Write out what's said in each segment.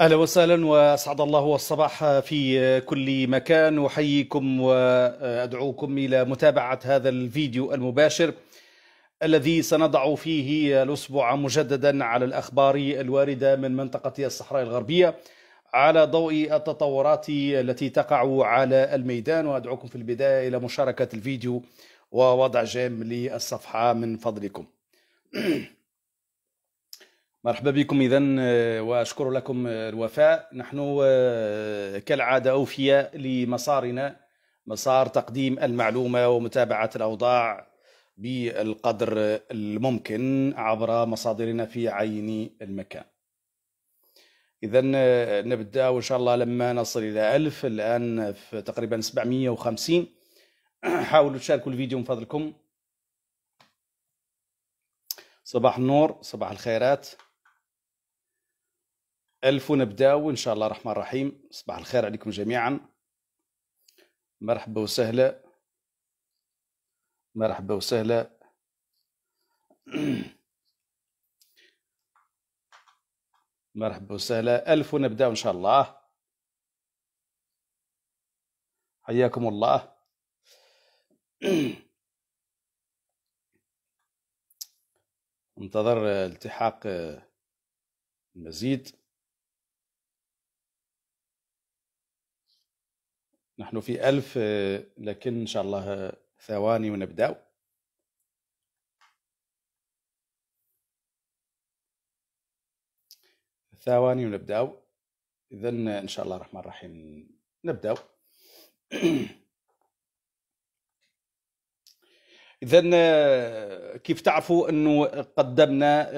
اهلا وسهلا واسعد الله الصباح في كل مكان احييكم وادعوكم الى متابعه هذا الفيديو المباشر الذي سنضع فيه الاسبوع مجددا على الاخبار الوارده من منطقه الصحراء الغربيه على ضوء التطورات التي تقع على الميدان وادعوكم في البدايه الى مشاركه الفيديو ووضع جيم للصفحه من فضلكم مرحبا بكم اذا آه، واشكر لكم آه، الوفاء نحن آه، كالعاده اوفياء لمسارنا مسار تقديم المعلومه ومتابعه الاوضاع بالقدر الممكن عبر مصادرنا في عين المكان اذا نبدا وان شاء الله لما نصل الى ألف الان في تقريبا 750 حاولوا تشاركوا الفيديو من فضلكم صباح النور صباح الخيرات ألف ونبداو إن شاء الله الرحمن الرحيم صباح الخير عليكم جميعا مرحبا وسهلا مرحبا وسهلا مرحبا وسهلا ألف ونبداو إن شاء الله حياكم الله انتظر التحاق المزيد نحن في ألف آه، لكن إن شاء الله آه، ثواني ونبدأ ثواني ونبدأ إذا آه، إن شاء الله الرحمن الرحيم نبدأ إذا كيف تعرفوا أنه قدمنا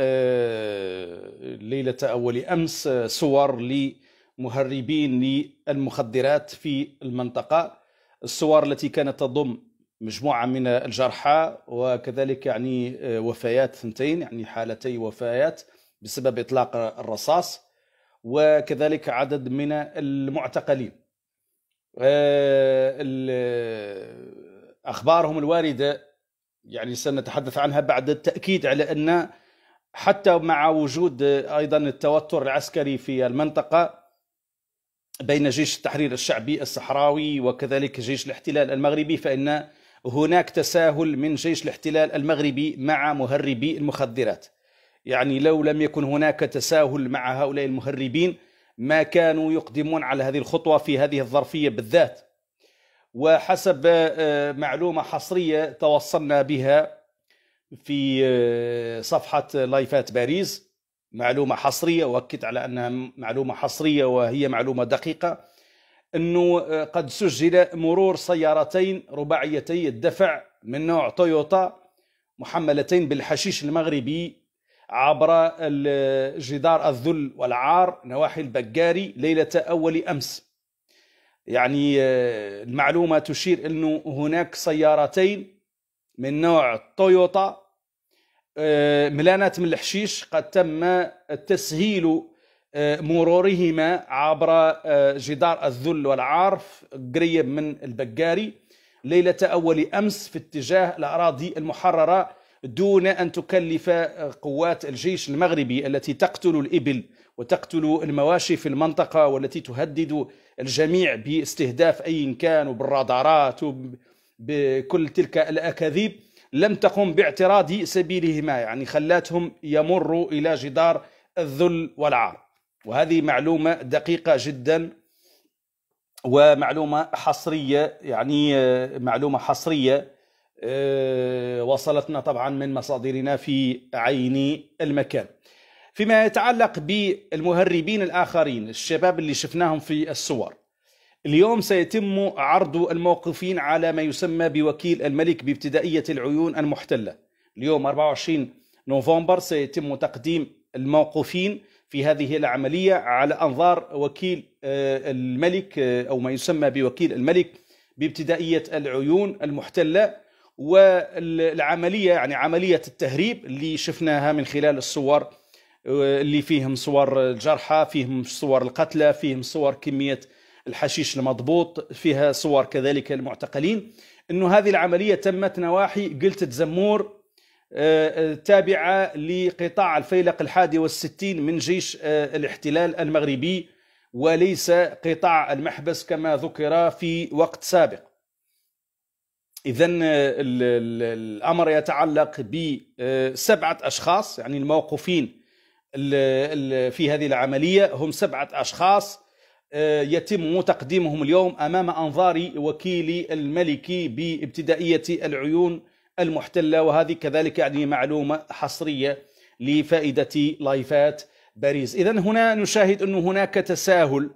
ليلة أول أمس صور لي مهربين للمخدرات في المنطقة الصور التي كانت تضم مجموعة من الجرحى وكذلك يعني آه، وفيات ثنتين يعني حالتي وفيات بسبب إطلاق الرصاص وكذلك عدد من المعتقلين آه، أخبارهم الواردة يعني سنتحدث عنها بعد التأكيد على أن حتى مع وجود أيضا التوتر العسكري في المنطقة بين جيش التحرير الشعبي الصحراوي وكذلك جيش الاحتلال المغربي فإن هناك تساهل من جيش الاحتلال المغربي مع مهربي المخدرات يعني لو لم يكن هناك تساهل مع هؤلاء المهربين ما كانوا يقدمون على هذه الخطوة في هذه الظرفية بالذات وحسب آه، معلومة حصرية توصلنا بها في آه، صفحة لايفات باريس معلومة حصرية وأكد على أنها معلومة حصرية وهي معلومة دقيقة أنه قد سجل مرور سيارتين رباعيتي الدفع من نوع تويوتا محملتين بالحشيش المغربي عبر جدار الذل والعار نواحي البقاري ليلة أول أمس يعني آه، المعلومة تشير أنه هناك سيارتين من نوع تويوتا ملانات من الحشيش قد تم تسهيل آه، مرورهما عبر آه، جدار الذل والعارف قريب من البقاري ليلة أول أمس في اتجاه الأراضي المحررة دون أن تكلف آه، قوات الجيش المغربي التي تقتل الإبل وتقتل المواشي في المنطقة والتي تهدد الجميع باستهداف أي كان وبالرادارات وبكل تلك الأكاذيب لم تقم باعتراض سبيلهما يعني خلاتهم يمروا إلى جدار الذل والعار وهذه معلومة دقيقة جدا ومعلومة حصرية يعني آه، معلومة حصرية آه، وصلتنا طبعا من مصادرنا في عين المكان فيما يتعلق بالمهربين الآخرين الشباب اللي شفناهم في الصور اليوم سيتم عرض الموقوفين على ما يسمى بوكيل الملك بابتدائية العيون المحتلة اليوم 24 نوفمبر سيتم تقديم الموقوفين في هذه العملية على أنظار وكيل آه، الملك آه، أو ما يسمى بوكيل الملك بابتدائية العيون المحتلة والعملية يعني عملية التهريب اللي شفناها من خلال الصور آه، اللي فيهم صور الجرحى فيهم صور القتلى فيهم صور كمية الحشيش المضبوط فيها صور كذلك المعتقلين انه هذه العمليه تمت نواحي قلت زمور آه، آه، تابعه لقطاع الفيلق الحادي والستين من جيش آه، الاحتلال المغربي وليس قطاع المحبس كما ذكر في وقت سابق اذا الامر يتعلق بسبعه اشخاص يعني الموقوفين في هذه العمليه هم سبعه اشخاص آه، يتم تقديمهم اليوم امام انظار وكيل الملكي بابتدائيه العيون المحتله وهذه كذلك يعني معلومه حصريه لفائده لايفات باريس اذا هنا نشاهد انه هناك تساهل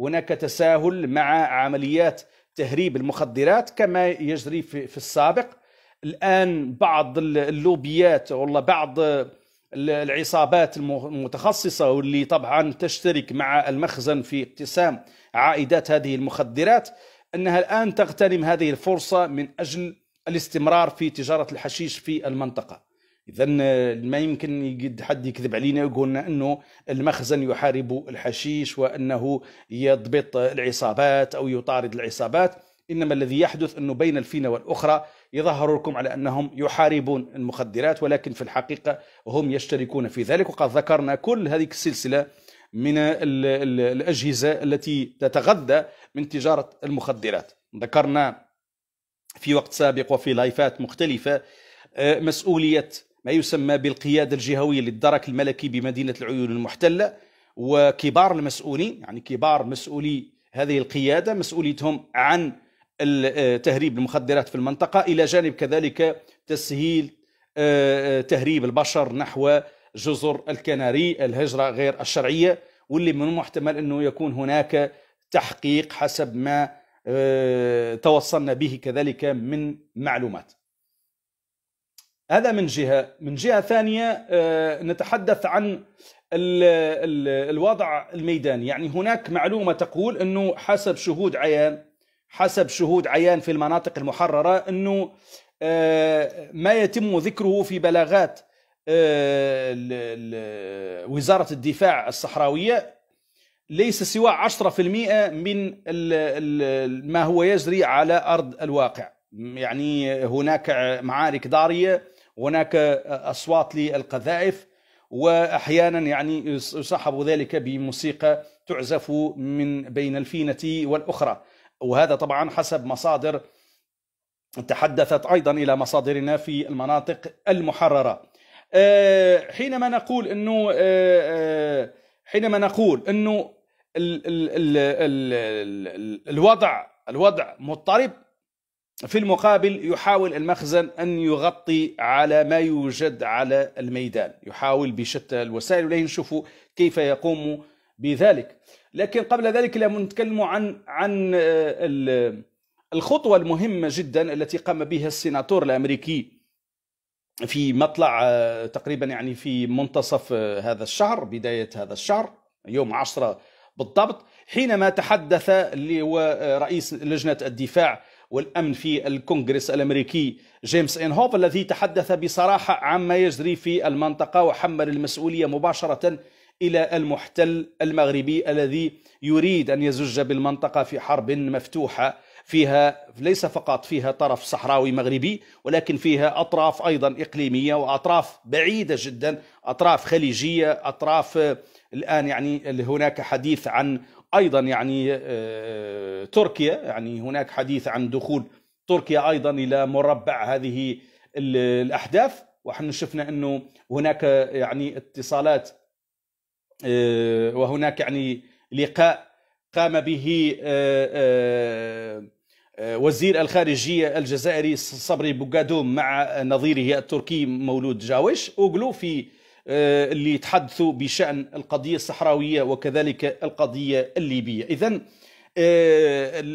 هناك تساهل مع عمليات تهريب المخدرات كما يجري في السابق الان بعض اللوبيات والله بعض العصابات المتخصصة واللي طبعا تشترك مع المخزن في اقتسام عائدات هذه المخدرات أنها الآن تغتنم هذه الفرصة من أجل الاستمرار في تجارة الحشيش في المنطقة إذا ما يمكن يقد حد يكذب علينا ويقولنا أنه المخزن يحارب الحشيش وأنه يضبط العصابات أو يطارد العصابات إنما الذي يحدث أنه بين الفينة والأخرى يظهر لكم على أنهم يحاربون المخدرات ولكن في الحقيقة هم يشتركون في ذلك وقد ذكرنا كل هذه السلسلة من الأجهزة التي تتغذى من تجارة المخدرات ذكرنا في وقت سابق وفي لايفات مختلفة آه، مسؤولية ما يسمى بالقيادة الجهوية للدرك الملكي بمدينة العيون المحتلة وكبار المسؤولين يعني كبار مسؤولي هذه القيادة مسؤوليتهم عن آه، تهريب المخدرات في المنطقة إلى جانب كذلك تسهيل آه، آه، تهريب البشر نحو جزر الكناري الهجرة غير الشرعية واللي من المحتمل أنه يكون هناك تحقيق حسب ما توصلنا به كذلك من معلومات هذا من جهة من جهة ثانية نتحدث عن الوضع الميداني يعني هناك معلومة تقول أنه حسب شهود عيان حسب شهود عيان في المناطق المحررة أنه آه، ما يتم ذكره في بلاغات آه، وزارة الدفاع الصحراوية ليس سوى 10% من ما هو يجري على أرض الواقع يعني هناك معارك ضارية هناك أصوات للقذائف واحيانا يعني يصحب ذلك بموسيقى تعزف من بين الفينه والاخرى وهذا طبعا حسب مصادر تحدثت ايضا الى مصادرنا في المناطق المحرره آه، حينما نقول انه آه، آه، حينما نقول انه الوضع الوضع مضطرب في المقابل يحاول المخزن ان يغطي على ما يوجد على الميدان يحاول بشتى الوسائل ولين نشوف كيف يقوم بذلك لكن قبل ذلك لا نتكلم عن عن آه، الخطوة المهمة جدا التي قام بها السيناتور الأمريكي في مطلع آه، تقريبا يعني في منتصف آه، هذا الشهر بداية هذا الشهر يوم 10 بالضبط حينما تحدث اللي هو رئيس لجنة الدفاع والأمن في الكونغرس الأمريكي جيمس إن هوب الذي تحدث بصراحة عما يجري في المنطقة وحمل المسؤولية مباشرة إلى المحتل المغربي الذي يريد أن يزج بالمنطقة في حرب مفتوحة فيها ليس فقط فيها طرف صحراوي مغربي ولكن فيها أطراف أيضا إقليمية وأطراف بعيدة جدا أطراف خليجية أطراف الآن يعني هناك حديث عن أيضا يعني آه، تركيا يعني هناك حديث عن دخول تركيا أيضا إلى مربع هذه الأحداث ونحن شفنا أنه هناك يعني اتصالات آه، وهناك يعني لقاء قام به آه، آه، وزير الخارجية الجزائري صبري بوغادوم مع نظيره التركي مولود جاوش أوغلو في اللي تحدثوا بشأن القضية الصحراوية وكذلك القضية الليبية إذا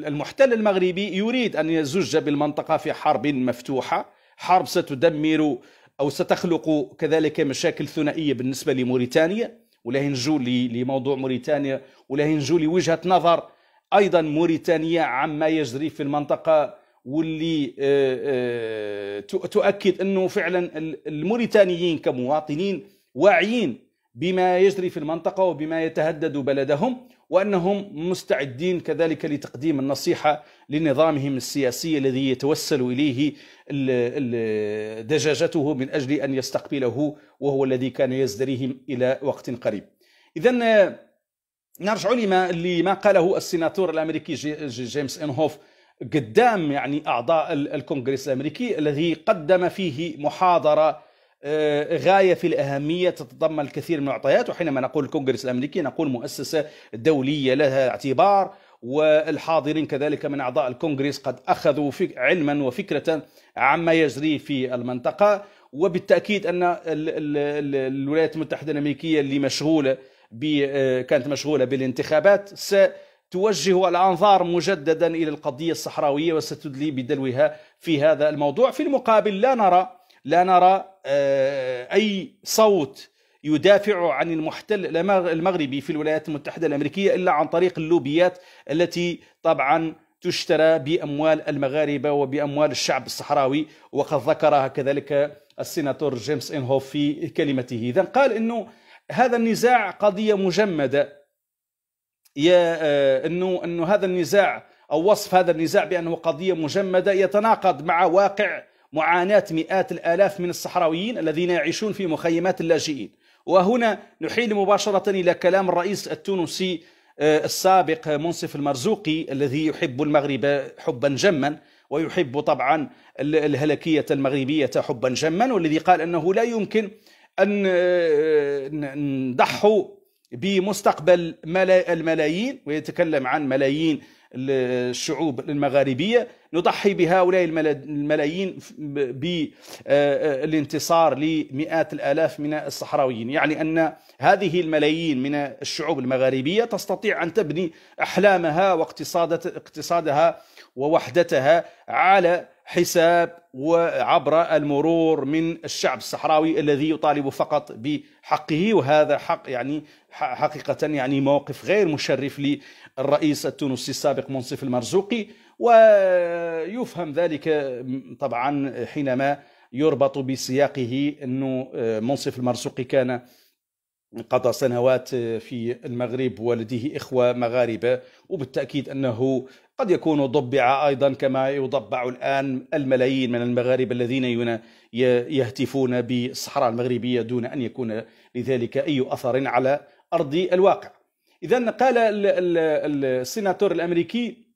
المحتل المغربي يريد أن يزج بالمنطقة في حرب مفتوحة حرب ستدمر أو ستخلق كذلك مشاكل ثنائية بالنسبة لموريتانيا ولا ينجو لموضوع موريتانيا ولا ينجو لوجهه نظر ايضا موريتانيه عما يجري في المنطقه واللي آه، آه، تؤكد انه فعلا الموريتانيين كمواطنين واعيين بما يجري في المنطقه وبما يتهدد بلدهم وأنهم مستعدين كذلك لتقديم النصيحة لنظامهم السياسي الذي يتوسل إليه دجاجته من أجل أن يستقبله وهو الذي كان يزدريهم إلى وقت قريب إذا نرجع لما, لما قاله السيناتور الأمريكي جيمس إنهوف قدام يعني أعضاء الكونغرس الأمريكي الذي قدم فيه محاضرة آه، غاية في الأهمية تتضمن الكثير من المعطيات وحينما نقول الكونغرس الأمريكي نقول مؤسسة دولية لها اعتبار والحاضرين كذلك من أعضاء الكونغرس قد أخذوا علما وفكرة عما يجري في المنطقة وبالتأكيد أن الولايات المتحدة الأمريكية اللي مشغولة آه، كانت مشغولة بالانتخابات ستوجه الأنظار مجددا إلى القضية الصحراوية وستدلي بدلوها في هذا الموضوع في المقابل لا نرى لا نرى آه، أي صوت يدافع عن المحتل المغربي في الولايات المتحدة الأمريكية إلا عن طريق اللوبيات التي طبعا تشترى بأموال المغاربة وبأموال الشعب الصحراوي وقد ذكرها كذلك السيناتور جيمس إنهوف في كلمته إذا قال أنه هذا النزاع قضية مجمدة يا آه، أنه, أنه هذا النزاع أو وصف هذا النزاع بأنه قضية مجمدة يتناقض مع واقع معاناة مئات الآلاف من الصحراويين الذين يعيشون في مخيمات اللاجئين وهنا نحيل مباشرة إلى كلام الرئيس التونسي آه، السابق منصف المرزوقي الذي يحب المغرب حبا جما ويحب طبعا الهلكية المغربية حبا جما والذي قال أنه لا يمكن أن آه، نضحوا بمستقبل الملايين ويتكلم عن ملايين الشعوب المغاربية نضحي بهؤلاء الملايين بالانتصار لمئات الآلاف من الصحراويين يعني أن هذه الملايين من الشعوب المغاربية تستطيع أن تبني أحلامها واقتصادها ووحدتها على حساب وعبر المرور من الشعب الصحراوي الذي يطالب فقط بحقه وهذا حق يعني حقيقة يعني موقف غير مشرف للرئيس التونسي السابق منصف المرزوقي ويفهم ذلك طبعا حينما يربط بسياقه أنه منصف المرزوقي كان قضى سنوات في المغرب ولديه إخوة مغاربة وبالتأكيد أنه قد يكون ضبع أيضا كما يضبع الآن الملايين من المغاربة الذين يهتفون بالصحراء المغربية دون أن يكون لذلك أي أثر على أرض الواقع إذا قال السيناتور الأمريكي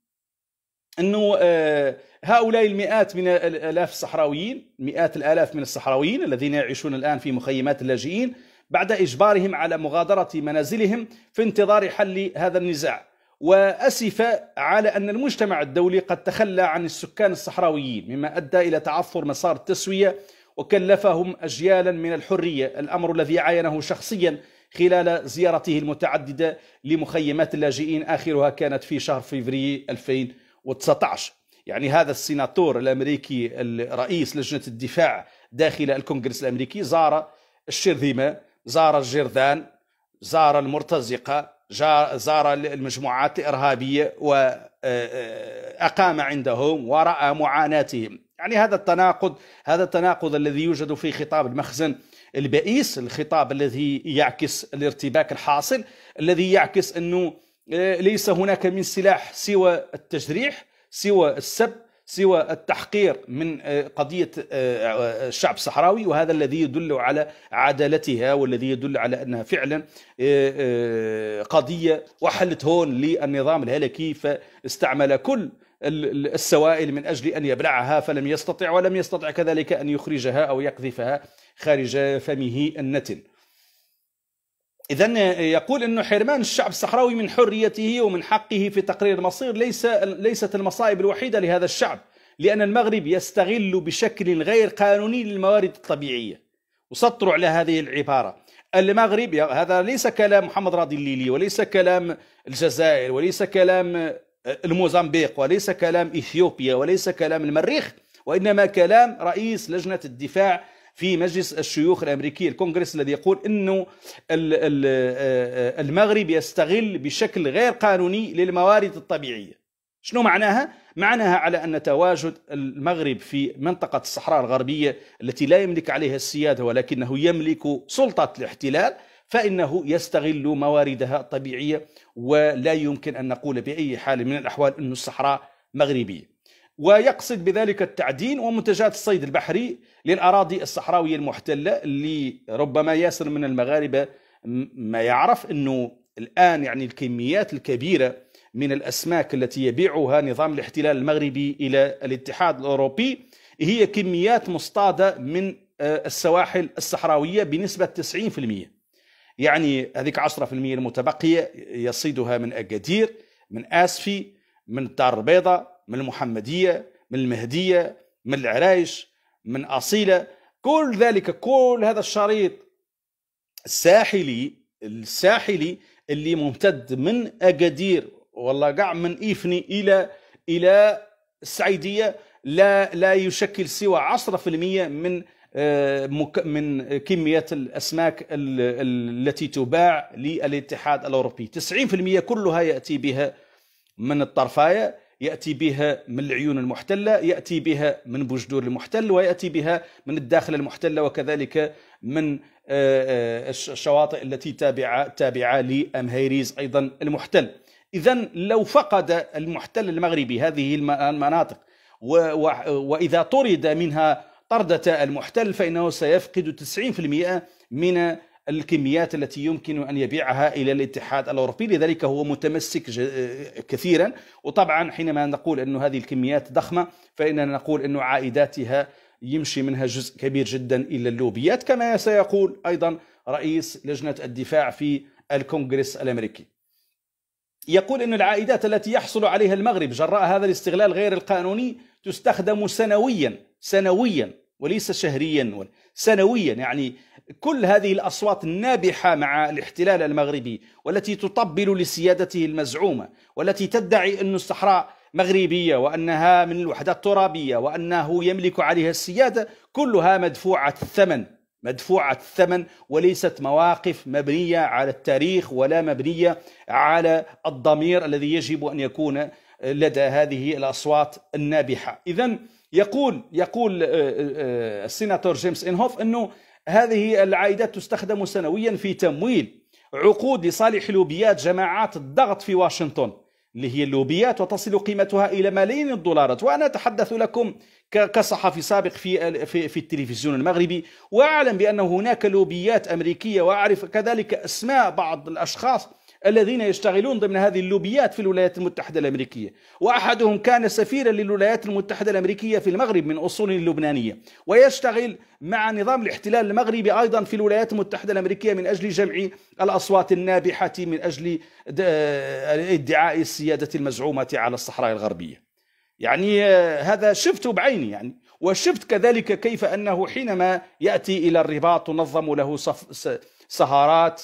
انه آه، هؤلاء المئات من الالاف الصحراويين مئات الالاف من الصحراويين الذين يعيشون الان في مخيمات اللاجئين بعد اجبارهم على مغادره منازلهم في انتظار حل هذا النزاع واسف على ان المجتمع الدولي قد تخلى عن السكان الصحراويين مما ادى الى تعثر مسار التسويه وكلفهم اجيالا من الحريه الامر الذي عاينه شخصيا خلال زيارته المتعدده لمخيمات اللاجئين اخرها كانت في شهر فبراير 2000 2019 يعني هذا السيناتور الامريكي الرئيس لجنه الدفاع داخل الكونغرس الامريكي زار الشرذمه زار الجرذان زار المرتزقه زار المجموعات الارهابيه واقام آه، آه، عندهم وراى معاناتهم يعني هذا التناقض هذا التناقض الذي يوجد في خطاب المخزن البئيس الخطاب الذي يعكس الارتباك الحاصل الذي يعكس انه آه، ليس هناك من سلاح سوى التجريح سوى السب سوى التحقير من آه، قضية آه، الشعب الصحراوي وهذا الذي يدل على عدالتها والذي يدل على أنها فعلا قضية وحلت هون للنظام الهلكي فاستعمل كل السوائل من أجل أن يبلعها فلم يستطع ولم يستطع كذلك أن يخرجها أو يقذفها خارج فمه النتن إذا يقول أنه حرمان الشعب الصحراوي من حريته ومن حقه في تقرير المصير ليس ليست المصائب الوحيدة لهذا الشعب لأن المغرب يستغل بشكل غير قانوني للموارد الطبيعية وسطروا على هذه العبارة المغرب هذا ليس كلام محمد راضي الليلي وليس كلام الجزائر وليس كلام الموزمبيق وليس كلام إثيوبيا وليس كلام المريخ وإنما كلام رئيس لجنة الدفاع في مجلس الشيوخ الامريكي الكونغرس الذي يقول انه آه، المغرب يستغل بشكل غير قانوني للموارد الطبيعيه شنو معناها؟ معناها على أن تواجد المغرب في منطقة الصحراء الغربية التي لا يملك عليها السيادة ولكنه يملك سلطة الاحتلال فإنه يستغل مواردها الطبيعية ولا يمكن أن نقول بأي حال من الأحوال أن الصحراء مغربية ويقصد بذلك التعدين ومنتجات الصيد البحري للأراضي الصحراوية المحتلة اللي ربما ياسر من المغاربة ما يعرف أنه الآن يعني الكميات الكبيرة من الأسماك التي يبيعها نظام الاحتلال المغربي إلى الاتحاد الأوروبي هي كميات مصطادة من آه، السواحل الصحراوية بنسبة 90% يعني هذيك 10% المتبقية يصيدها من أكادير من آسفي من الدار البيضاء من المحمدية من المهدية من العرايش من أصيلة كل ذلك كل هذا الشريط الساحلي الساحلي اللي ممتد من أكادير والله قاع من إفني إلى إلى السعيدية لا لا يشكل سوى 10% من آه، من كمية الأسماك التي تباع للاتحاد الأوروبي 90% كلها يأتي بها من الطرفاية يأتي بها من العيون المحتلة يأتي بها من بوجدور المحتل ويأتي بها من الداخل المحتلة وكذلك من آه، آه، الشواطئ التي تابعة, تابعة لأمهيريز أيضا المحتل إذا لو فقد المحتل المغربي هذه المناطق وإذا طرد منها طردة المحتل فإنه سيفقد 90% من الكميات التي يمكن أن يبيعها إلى الاتحاد الأوروبي لذلك هو متمسك كثيرا وطبعا حينما نقول أن هذه الكميات ضخمة فإننا نقول أن عائداتها يمشي منها جزء كبير جدا إلى اللوبيات كما سيقول أيضا رئيس لجنة الدفاع في الكونغرس الأمريكي يقول أن العائدات التي يحصل عليها المغرب جراء هذا الاستغلال غير القانوني تستخدم سنويا سنويا وليس شهريا سنويا يعني كل هذه الأصوات النابحة مع الاحتلال المغربي والتي تطبل لسيادته المزعومة والتي تدعي أن الصحراء مغربية وأنها من الوحدة الترابية وأنه يملك عليها السيادة كلها مدفوعة الثمن مدفوعة الثمن وليست مواقف مبنية على التاريخ ولا مبنية على الضمير الذي يجب أن يكون لدى هذه الأصوات النابحة إذا يقول يقول آه، آه، آه، السيناتور جيمس إنهوف أنه هذه العائدات تستخدم سنويا في تمويل عقود لصالح لوبيات جماعات الضغط في واشنطن اللي هي اللوبيات وتصل قيمتها الى ملايين الدولارات وانا اتحدث لكم كصحفي سابق في في, التلفزيون المغربي واعلم بان هناك لوبيات امريكيه واعرف كذلك اسماء بعض الاشخاص الذين يشتغلون ضمن هذه اللوبيات في الولايات المتحدة الأمريكية وأحدهم كان سفيرا للولايات المتحدة الأمريكية في المغرب من أصول لبنانية ويشتغل مع نظام الاحتلال المغربي أيضا في الولايات المتحدة الأمريكية من أجل جمع الأصوات النابحة من أجل ادعاء السيادة المزعومة على الصحراء الغربية يعني آه، هذا شفته بعيني يعني وشفت كذلك كيف أنه حينما يأتي إلى الرباط تنظم له سهارات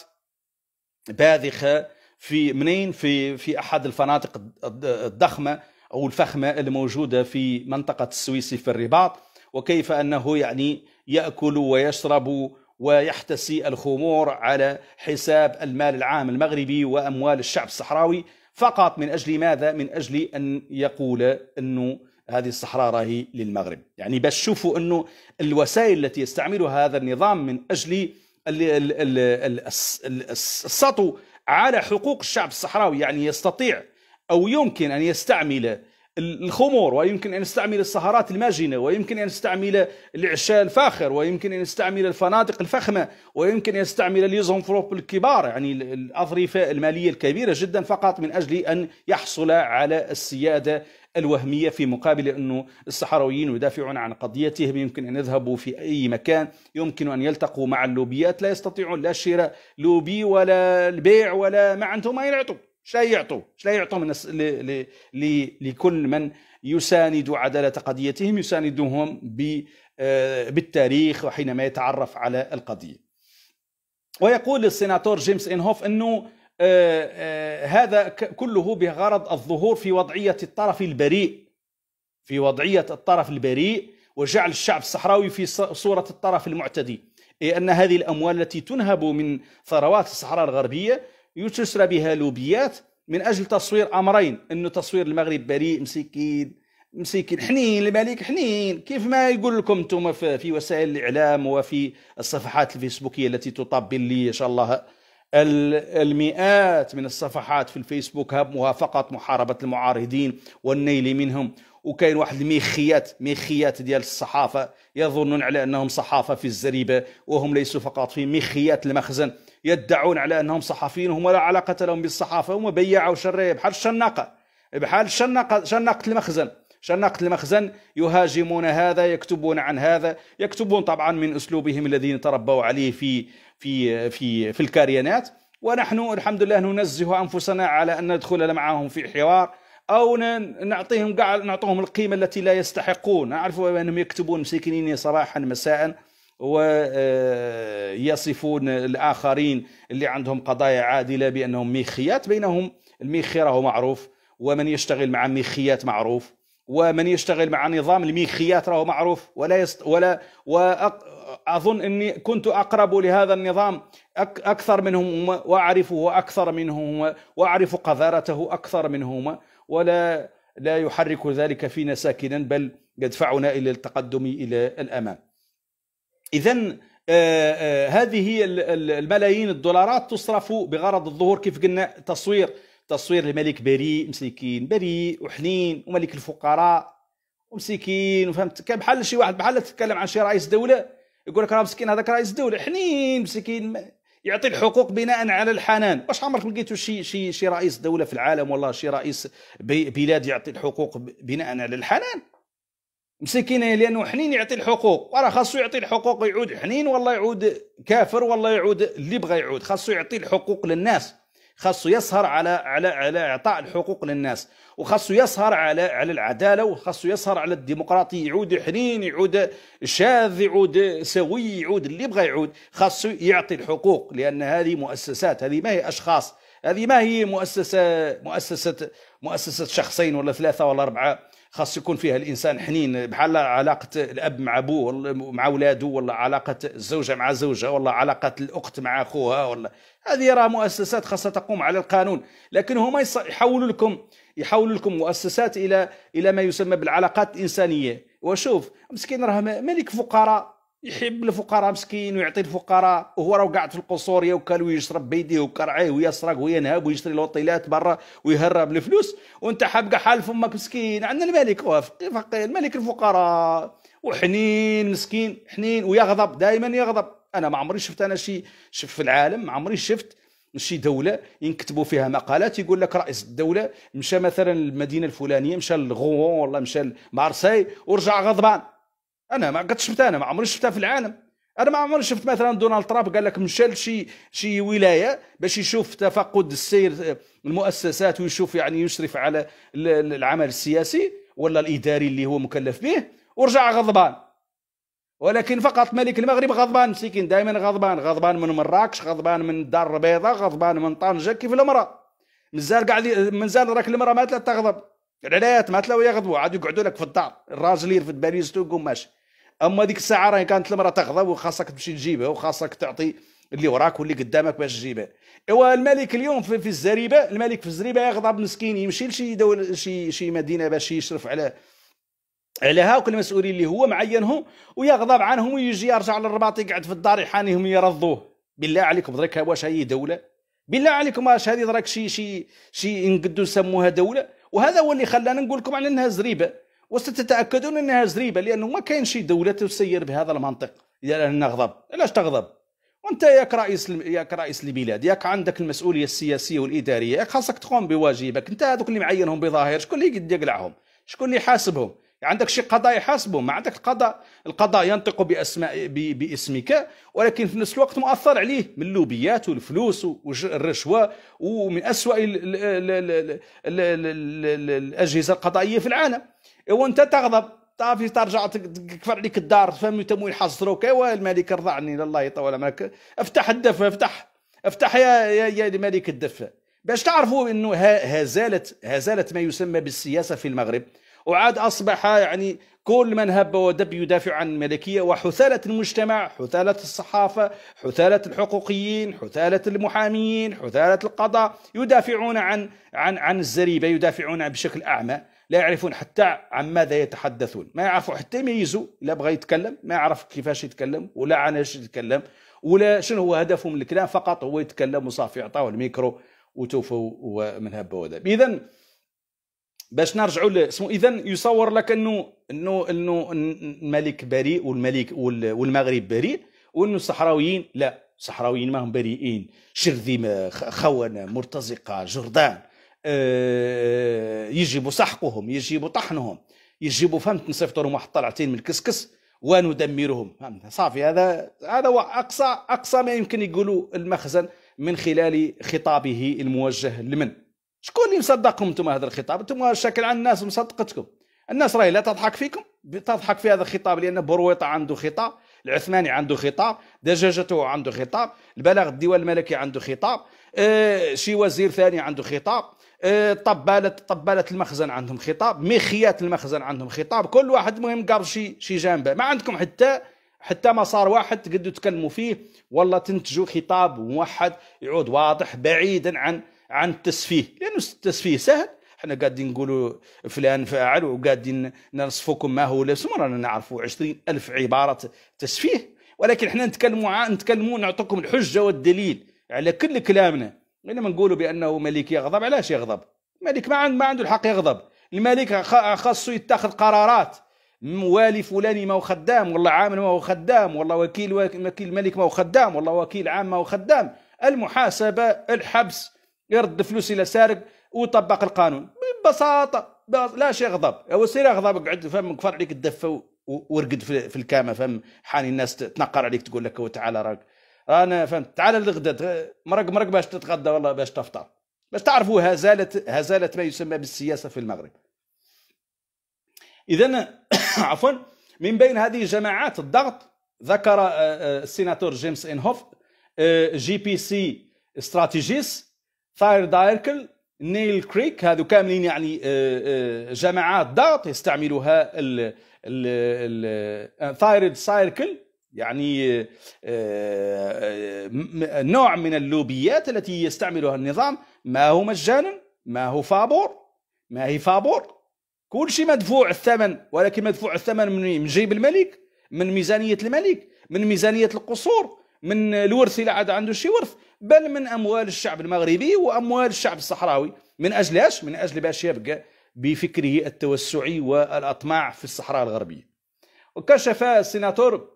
باذخه في منين في في احد الفنادق الضخمه او الفخمه الموجوده في منطقه السويسي في الرباط وكيف انه يعني ياكل ويشرب ويحتسي الخمور على حساب المال العام المغربي واموال الشعب الصحراوي فقط من اجل ماذا؟ من اجل ان يقول انه هذه الصحراء راهي للمغرب، يعني باش تشوفوا انه الوسائل التي يستعملها هذا النظام من اجل السطو على حقوق الشعب الصحراوي يعني يستطيع أو يمكن أن يستعمل الخمور ويمكن أن يستعمل السهرات الماجنة ويمكن أن يستعمل العشاء الفاخر ويمكن أن يستعمل الفنادق الفخمة ويمكن أن يستعمل ليزونفروب الكبار يعني الأظرفة المالية الكبيرة جدا فقط من أجل أن يحصل على السيادة الوهميه في مقابل انه الصحراويين يدافعون عن قضيتهم يمكن ان يذهبوا في اي مكان يمكن ان يلتقوا مع اللوبيات لا يستطيعون لا شراء لوبي ولا البيع ولا ما عندهم ما يعطوا ايش لا يعطوا ايش لا يعطوا من ل... ل... لكل من يساند عداله قضيتهم يساندهم ب... آه، بالتاريخ وحينما يتعرف على القضيه ويقول السيناتور جيمس انهوف انه آه، آه، هذا كله بغرض الظهور في وضعية الطرف البريء في وضعية الطرف البريء وجعل الشعب الصحراوي في صورة الطرف المعتدي أي أن هذه الأموال التي تنهب من ثروات الصحراء الغربية يتسرى بها لوبيات من أجل تصوير أمرين أنه تصوير المغرب بريء مسكين مسكين حنين الملك حنين كيف ما يقول لكم انتم في وسائل الإعلام وفي الصفحات الفيسبوكية التي تطبل لي إن شاء الله المئات من الصفحات في الفيسبوك همها فقط محاربه المعارضين والنيل منهم وكاين واحد الميخيات ميخيات ديال الصحافه يظنون على انهم صحافه في الزريبه وهم ليسوا فقط في ميخيات المخزن يدعون على انهم صحفيين وهم لا علاقه لهم بالصحافه هم بيعوا شريه بحال الشناقه بحال الشناقه شناقه المخزن شنقت المخزن يهاجمون هذا يكتبون عن هذا يكتبون طبعا من أسلوبهم الذين تربوا عليه في في في في الكاريانات ونحن الحمد لله ننزه أنفسنا على أن ندخل معهم في حوار أو نعطيهم قاع نعطيهم القيمة التي لا يستحقون نعرف أنهم يكتبون مسكينين صباحا مساء ويصفون آه، الآخرين اللي عندهم قضايا عادلة بأنهم ميخيات بينهم الميخي راهو معروف ومن يشتغل مع ميخيات معروف ومن يشتغل مع نظام الميخيات راهو معروف ولا يست ولا واظن اني كنت اقرب لهذا النظام اكثر منهم واعرفه اكثر منهم واعرف قذارته اكثر منهم ولا لا يحرك ذلك فينا ساكنا بل يدفعنا الى التقدم الى الامام. اذا هذه الملايين الدولارات تصرف بغرض الظهور كيف قلنا تصوير تصوير الملك بريء مسكين بريء وحنين وملك الفقراء ومسكين وفهمت كان بحال شي واحد بحال تتكلم عن شي رئيس دوله يقول لك راه مسكين هذاك رئيس دوله حنين مسكين يعطي الحقوق بناء على الحنان واش عمرك لقيتوا شي شي شي رئيس دوله في العالم والله شي رئيس بلاد يعطي الحقوق بناء على الحنان مسكين لانه حنين يعطي الحقوق وراه خاصو يعطي الحقوق يعود حنين والله يعود كافر والله يعود اللي بغى يعود خاصو يعطي الحقوق للناس خاصو يسهر على على على اعطاء الحقوق للناس وخاصو يسهر على على العداله وخاصو يسهر على الديمقراطيه يعود حنين يعود شاذ يعود سوي يعود اللي يبغى يعود خاصو يعطي الحقوق لان هذه مؤسسات هذه ما هي اشخاص هذه ما هي مؤسسه مؤسسه مؤسسه شخصين ولا ثلاثه ولا اربعه خاص يكون فيها الانسان حنين بحال علاقه الاب مع ابوه مع اولاده ولا علاقه الزوجه مع زوجها ولا علاقه الاخت مع اخوها ولا هذه راه مؤسسات خاصة تقوم على القانون لكن هما يحولوا لكم يحولوا لكم مؤسسات الى الى ما يسمى بالعلاقات الانسانيه وشوف مسكين راه ملك فقراء يحب الفقراء مسكين ويعطي الفقراء وهو راه قاعد في القصور يوكل ويشرب بيديه وكرعيه ويسرق وينهب ويشتري الوطيلات برا ويهرب الفلوس وانت حابقه حال فمك مسكين عندنا الملك فقير ملك الفقراء وحنين مسكين حنين ويغضب دائما يغضب انا ما عمري شفت انا شي شفت في العالم ما عمري شفت شي دوله ينكتبوا فيها مقالات يقول لك رئيس الدوله مشى مثلا للمدينه الفلانيه مشى لغون ولا مشى لمارسي ورجع غضبان انا ما قد شفتها انا ما عمري شفتها في العالم انا ما عمري شفت مثلا دونالد ترامب قال لك مشى لشي شي ولايه باش يشوف تفقد السير المؤسسات ويشوف يعني يشرف على العمل السياسي ولا الاداري اللي هو مكلف به ورجع غضبان ولكن فقط ملك المغرب غضبان مسكين دائما غضبان غضبان من مراكش غضبان من الدار البيضاء غضبان من طنجه كيف المراه مازال قاعد مازال راك المراه ما تغضب العلايات ما تلاو يغضبوا عاد يقعدوا لك في الدار الراجل يرفد يقوم ماشي اما ديك الساعه راهي كانت المراه تغضب وخاصك تمشي تجيبها وخاصك تعطي اللي وراك واللي قدامك باش تجيبها ايوا الملك اليوم في, في الزريبه الملك في الزريبه يغضب مسكين يمشي لشي دول شي شي مدينه باش يشرف على عليها وكل المسؤولين اللي هو معينهم ويغضب عنهم ويجي يرجع للرباط يقعد في الدار يحانيهم يرضوه بالله عليكم درك واش هي دوله بالله عليكم واش هذه درك شي شي شي نقدو نسموها دوله وهذا هو اللي خلانا نقول لكم على انها زريبه وستتاكدون انها زريبه لانه ما كاين شي دوله تسير بهذا المنطق اذا نغضب علاش تغضب وانت ياك رئيس ياك رئيس البلاد ياك عندك المسؤوليه السياسيه والاداريه ياك خاصك تقوم بواجبك انت هذوك اللي معينهم بظاهر شكون اللي يقلعهم شكون اللي يحاسبهم عندك شي قضاء يحاسبه ما عندك القضاء القضاء ينطق باسماء باسمك ولكن في نفس الوقت مؤثر عليه من اللوبيات والفلوس والرشوه ومن اسوء الاجهزه القضائيه في العالم إيه، وانت تغضب صافي ترجع تكفر عليك الدار فهم تمويل يحصروك ايوا الملك ارضى عني الله يطول عمرك افتح الدفه افتح افتح يا يا, يا الملك الدفه باش تعرفوا انه هزالت هزالت ما يسمى بالسياسه في المغرب وعاد أصبح يعني كل من هب ودب يدافع عن الملكية وحثالة المجتمع حثالة الصحافة حثالة الحقوقيين حثالة المحاميين حثالة القضاء يدافعون عن عن عن الزريبة يدافعون بشكل أعمى لا يعرفون حتى عن ماذا يتحدثون ما يعرفوا حتى يميزوا لا بغى يتكلم ما يعرف كيفاش يتكلم ولا عن ايش يتكلم ولا شنو هو هدفه من الكلام فقط هو يتكلم وصافي يعطاه الميكرو وتوفوا من هب ودب اذا باش نرجعوا لسمو اذا يصور لك انه انه انه الملك بريء والملك والمغرب بريء وانه الصحراويين لا الصحراويين ما هم بريئين شرذمه خونه مرتزقه جردان آه، يجب سحقهم يجب طحنهم يجب فهمت نصيفطوا لهم واحد طلعتين من الكسكس وندمرهم صافي هذا هذا هو اقصى اقصى ما يمكن يقولوا المخزن من خلال خطابه الموجه لمن شكون اللي مصدقكم انتم هذا الخطاب انتم شكل عن الناس مصدقتكم الناس راهي لا تضحك فيكم تضحك في هذا الخطاب لان برويطه عنده خطاب العثماني عنده خطاب دجاجته عنده خطاب البلاغ الديوان الملكي عنده خطاب آه شي وزير ثاني عنده خطاب آه طبالة طبالة المخزن عندهم خطاب مخيات المخزن عندهم خطاب كل واحد مهم قابل شي شي جنبه ما عندكم حتى حتى مسار واحد تقدروا تكلموا فيه والله تنتجوا خطاب موحد يعود واضح بعيدا عن عن التسفيه لأن التسفيه سهل حنا قاعدين نقولوا فلان فاعل وقاعدين نصفوكم ما هو لازم رانا نعرفوا عشرين ألف عبارة تسفيه ولكن حنا نتكلموا نتكلموا نعطيكم الحجة والدليل على كل كلامنا لما نقولوا بأنه ملك يغضب علاش يغضب الملك ما عنده ما عنده الحق يغضب الملك خاصو يتخذ قرارات موالي فلاني ما هو خدام والله عامل ما هو خدام والله وكيل وكيل الملك ما هو خدام والله وكيل عام ما هو خدام المحاسبة الحبس يرد فلوس الى سارق وطبق القانون ببساطه لا شيء غضب هو سير غضب قعد فم كفر عليك الدفه ورقد في الكامه فهم حاني الناس تنقر عليك تقول لك تعال راك رانا فهمت تعال للغدا مرق مرق باش تتغدى والله باش تفطر باش تعرفوا هزاله هزاله ما يسمى بالسياسه في المغرب اذا عفوا من بين هذه جماعات الضغط ذكر آه، آه، السيناتور جيمس انهوف آه، جي بي سي استراتيجيس ثاير دايركل نيل كريك هذو كاملين يعني آه، آه، جماعات ضغط يستعملها ال الثايرويد سايركل آه، يعني نوع من اللوبيات التي يستعملها النظام ما هو مجانا ما هو فابور ما هي فابور كل شيء مدفوع الثمن ولكن مدفوع الثمن من جيب الملك من ميزانية الملك من ميزانية القصور من الورث إلى عاد عنده شي ورث بل من أموال الشعب المغربي وأموال الشعب الصحراوي من أجل إيش؟ من أجل باش يبقى بفكره التوسعي والأطماع في الصحراء الغربية وكشف السيناتور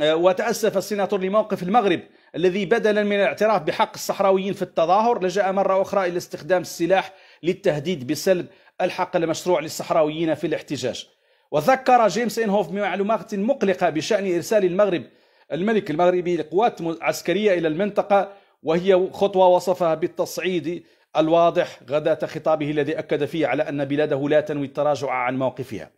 آه، وتأسف السيناتور لموقف المغرب الذي بدلا من الاعتراف بحق الصحراويين في التظاهر لجأ مرة أخرى إلى استخدام السلاح للتهديد بسلب الحق المشروع للصحراويين في الاحتجاج وذكر جيمس إنهوف بمعلومات مقلقة بشأن إرسال المغرب الملك المغربي لقوات عسكرية إلى المنطقة وهي خطوة وصفها بالتصعيد الواضح غداة خطابه الذي أكد فيه على أن بلاده لا تنوي التراجع عن موقفها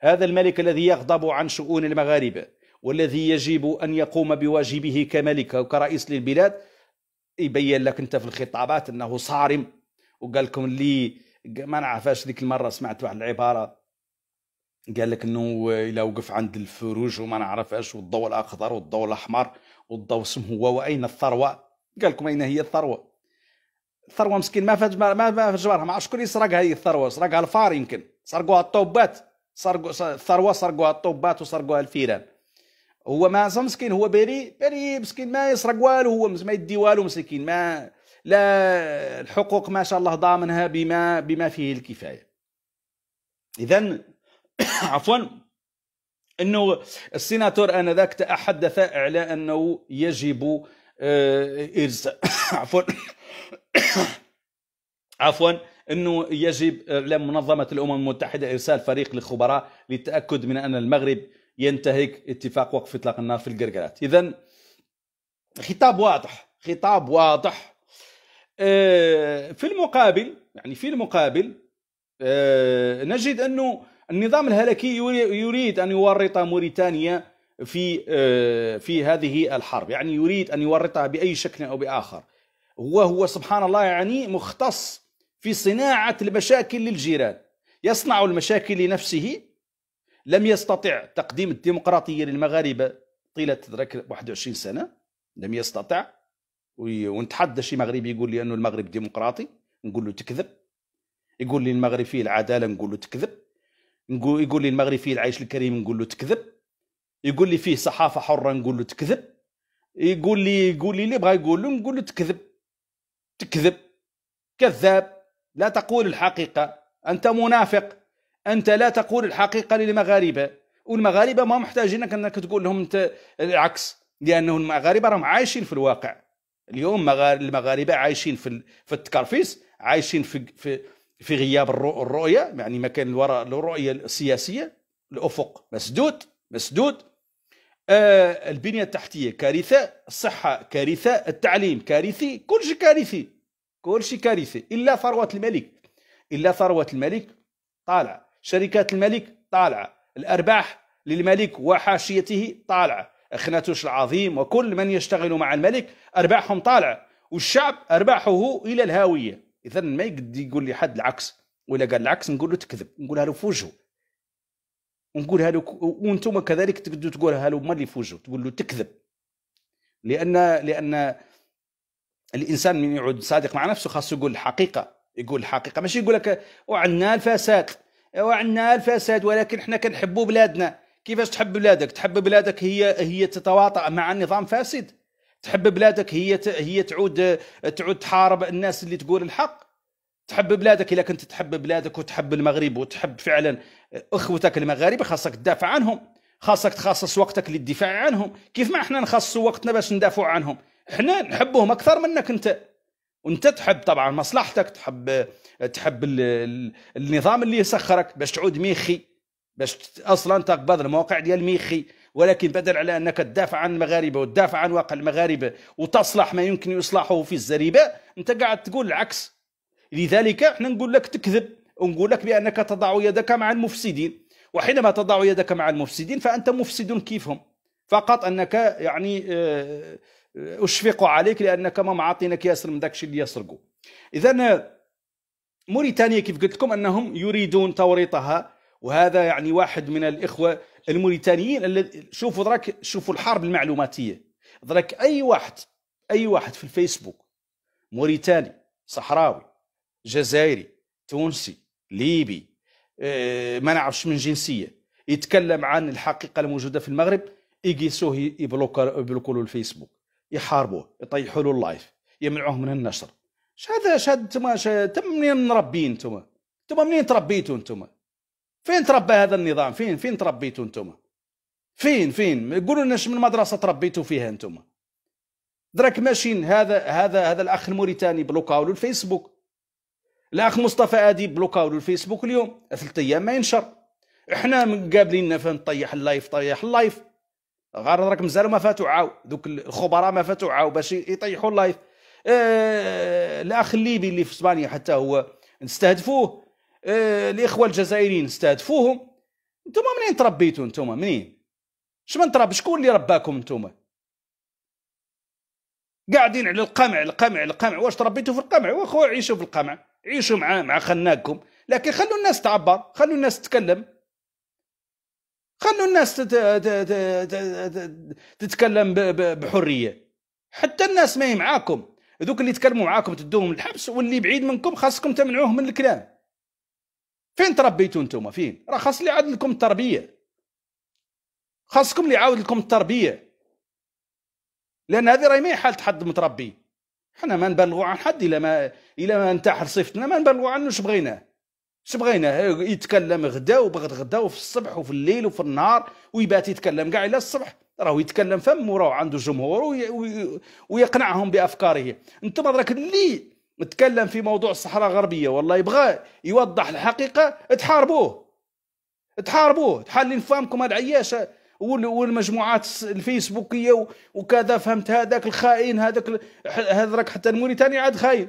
هذا الملك الذي يغضب عن شؤون المغاربة والذي يجب أن يقوم بواجبه كملك وكرئيس للبلاد يبين لك أنت في الخطابات أنه صارم وقال لكم لي ما نعرفاش ذيك المرة سمعت واحد العبارة قال لك انه الى وقف عند الفروج وما نعرفهاش والضوء الاخضر والضوء الاحمر والضوء اسم هو واين الثروه قال لكم اين هي الثروه الثروه مسكين ما فات ما ما جبرها ما شكون يسرق هذه الثروه سرقها الفار يمكن سرقوها الطوبات سرقوا الثروه سرقوها الطوبات وسرقوها الفيران هو ما مسكين هو بري بري مسكين ما يسرق والو هو ما يدي والو مسكين ما لا الحقوق ما شاء الله ضامنها بما بما فيه الكفايه اذا عفوا انه السيناتور انذاك تحدث على انه يجب آه، ارسال عفوا عفوا انه يجب على منظمه الامم المتحده ارسال فريق للخبراء للتاكد من ان المغرب ينتهك اتفاق وقف اطلاق النار في القرقرات اذا خطاب واضح خطاب واضح آه، في المقابل يعني في المقابل آه، نجد انه النظام الهلكي يريد أن يورط موريتانيا في آه، في هذه الحرب يعني يريد أن يورطها بأي شكل أو بآخر وهو سبحان الله يعني مختص في صناعة المشاكل للجيران يصنع المشاكل لنفسه لم يستطع تقديم الديمقراطية للمغاربة طيلة ذلك 21 سنة لم يستطع ونتحدى شي مغربي يقول لي أنه المغرب ديمقراطي نقول له تكذب يقول لي المغرب فيه العدالة نقول له تكذب نقول يقول لي المغرب فيه العيش الكريم نقول له تكذب يقول لي فيه صحافه حره نقول له تكذب يقول لي يقول لي اللي بغى يقول له نقول له تكذب تكذب كذاب لا تقول الحقيقه انت منافق انت لا تقول الحقيقه للمغاربه والمغاربه ما محتاجينك انك تقول لهم انت العكس لانه المغاربه راهم عايشين في الواقع اليوم المغاربه عايشين في في التكرفيس عايشين في في في غياب الرؤية يعني ما كان وراء الرؤية السياسية الأفق مسدود مسدود آه البنية التحتية كارثة الصحة كارثة التعليم كارثي كل شيء كارثي كل شيء كارثي إلا ثروة الملك إلا ثروة الملك طالعة شركات الملك طالعة الأرباح للملك وحاشيته طالعة أخناتوش العظيم وكل من يشتغل مع الملك أرباحهم طالعة والشعب أرباحه إلى الهاوية اذا ما يقد يقول لي حد العكس ولا قال العكس نقول له تكذب نقولها له في وجهه ونقولها له وانتم كذلك تقدروا تقولها له ما في وجهه تقول له تكذب لان لان الانسان من يعود صادق مع نفسه خاصه يقول الحقيقه يقول الحقيقه ماشي يقول لك وعندنا الفساد وعندنا الفساد ولكن احنا كنحبوا بلادنا كيفاش تحب بلادك تحب بلادك هي هي تتواطأ مع نظام فاسد تحب بلادك هي هي تعود تعود تحارب الناس اللي تقول الحق تحب بلادك اذا كنت تحب بلادك وتحب المغرب وتحب فعلا اخوتك المغاربه خاصك تدافع عنهم خاصك تخصص وقتك للدفاع عنهم كيف ما احنا نخصص وقتنا باش ندافعوا عنهم احنا نحبهم اكثر منك انت وانت تحب طبعا مصلحتك تحب تحب النظام اللي يسخرك باش تعود ميخي باش اصلا تقبض المواقع ديال ميخي ولكن بدل على أنك تدافع عن المغاربة وتدافع عن واقع المغاربة وتصلح ما يمكن يصلحه في الزريبة أنت قاعد تقول العكس لذلك احنا نقول لك تكذب ونقول لك بأنك تضع يدك مع المفسدين وحينما تضع يدك مع المفسدين فأنت مفسد كيفهم فقط أنك يعني آه، آه، أشفق عليك لأنك ما معطينك ياسر من داكشي اللي يسرقوا إذا موريتانيا كيف قلت لكم أنهم يريدون توريطها وهذا يعني واحد من الإخوة الموريتانيين شوفوا دراك شوفوا الحرب المعلوماتيه دراك اي واحد اي واحد في الفيسبوك موريتاني صحراوي جزائري تونسي ليبي آه، ما نعرفش من جنسيه يتكلم عن الحقيقه الموجوده في المغرب يقيسوه يبلوكوا له الفيسبوك يحاربوه يطيحوا له اللايف يمنعوه من النشر اش هذا اش هذا انتم تم منين مربين انتم انتم منين تربيتوا انتم فين تربى هذا النظام فين فين تربيتوا انتم فين فين قولوا لنا من مدرسه تربيتوا فيها انتم دراك ماشين هذا هذا هذا الاخ الموريتاني بلوكاو له الفيسبوك الاخ مصطفى ادي بلوكاو له الفيسبوك اليوم ثلاث ايام ما ينشر احنا مقابلين فين طيح اللايف طيح اللايف غير راك مازالوا ما فاتوا عاو دوك الخبراء ما فاتوا عاو باش يطيحوا اللايف آه الاخ الليبي اللي في اسبانيا حتى هو نستهدفوه الاخوه آه، الجزائريين استهدفوهم انتم منين تربيتوا انتم منين شمن تراب شكون اللي رباكم انتم قاعدين على القمع القمع القمع واش تربيتوا في القمع واخو عيشوا في القمع عيشوا مع مع خناقكم لكن خلوا الناس تعبر خلوا الناس تتكلم خلوا الناس تتكلم بحريه حتى الناس ما معاكم ذوك اللي يتكلموا معاكم تدوهم الحبس واللي بعيد منكم خاصكم تمنعوه من الكلام فين تربيتوا انتم فين راه خاص اللي عاد لكم التربيه خاصكم اللي يعاود لكم التربيه لان هذه راهي ماهي حاله حد متربي حنا ما نبلغوا عن حد الا ما الا ما انتحر صفتنا ما نبلغوا عنه واش بغيناه اش بغيناه يتكلم غدا وبغد غدا وفي الصبح وفي الليل وفي النهار ويبات يتكلم كاع الى الصبح راهو يتكلم فم وراه عنده جمهور ويقنعهم بافكاره انتم راك اللي تكلم في موضوع الصحراء الغربيه والله يبغى يوضح الحقيقه تحاربوه تحاربوه تحلي فمكم هذا عياش والمجموعات الفيسبوكيه وكذا فهمت هذاك الخائن هذاك هذاك حتى الموريتاني عاد خاين